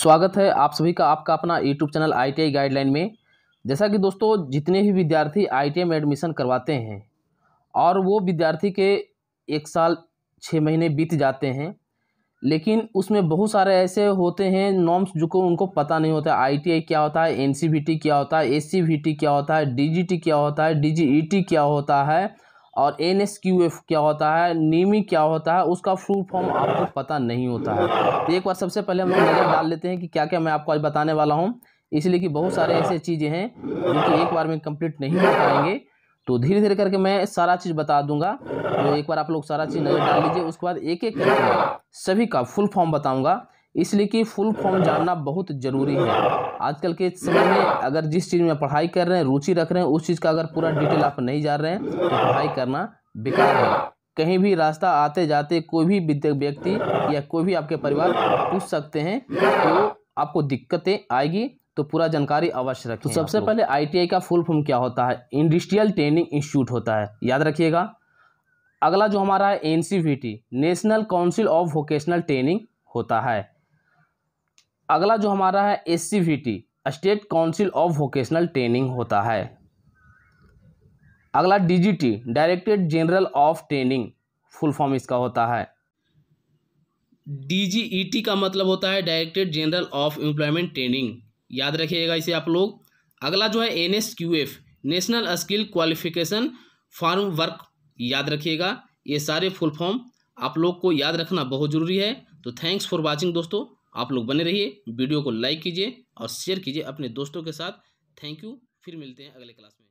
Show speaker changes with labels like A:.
A: स्वागत है आप सभी का आपका अपना यूट्यूब चैनल आई गाइडलाइन में जैसा कि दोस्तों जितने भी विद्यार्थी आई में एडमिशन करवाते हैं और वो विद्यार्थी के एक साल छः महीने बीत जाते हैं लेकिन उसमें बहुत सारे ऐसे होते हैं नॉर्म्स जो को उनको पता नहीं होता आई क्या होता है एन क्या होता है एस क्या होता है डी क्या होता है डी e क्या होता है डी क्या होता है और एन एस क्यू एफ क्या होता है नीमी क्या होता है उसका फुल फॉर्म आपको पता नहीं होता है तो एक बार सबसे पहले हम लोग नज़र डाल लेते हैं कि क्या क्या मैं आपको आज बताने वाला हूँ इसलिए कि बहुत सारे ऐसे चीज़ें हैं जो कि एक बार में कंप्लीट नहीं हो पाएंगे तो धीरे धीरे करके मैं सारा चीज़ बता दूंगा तो एक बार आप लोग सारा चीज़ नज़र डाल लीजिए उसके बाद एक एक सभी का फुल फॉर्म बताऊँगा इसलिए कि फुल फॉर्म जानना बहुत ज़रूरी है आजकल के समय में अगर जिस चीज़ में पढ़ाई कर रहे हैं रुचि रख रहे हैं उस चीज़ का अगर पूरा डिटेल आप नहीं जान रहे हैं तो पढ़ाई करना बेकार है कहीं भी रास्ता आते जाते कोई भी व्यक्ति या कोई भी आपके परिवार पूछ सकते हैं तो आपको दिक्कतें आएगी तो पूरा जानकारी अवश्य रखें तो सबसे तो पहले आईटीआई का फुल फॉर्म क्या होता है इंडस्ट्रियल ट्रेनिंग इंस्टीट्यूट होता है याद रखिएगा अगला जो हमारा है N national council of vocational training होता है अगला जो हमारा है S state council of vocational training होता है अगला DGT directorate general of training full form इसका होता है डीजीईटी e का मतलब होता है directorate general of employment training याद रखिएगा इसे आप लोग अगला जो है NSQF national skill qualification framework याद रखिएगा ये सारे फुल फॉर्म आप लोग को याद रखना बहुत ज़रूरी है तो थैंक्स फॉर वॉचिंग दोस्तों आप लोग बने रहिए वीडियो को लाइक कीजिए और शेयर कीजिए अपने दोस्तों के साथ थैंक यू फिर मिलते हैं अगले क्लास में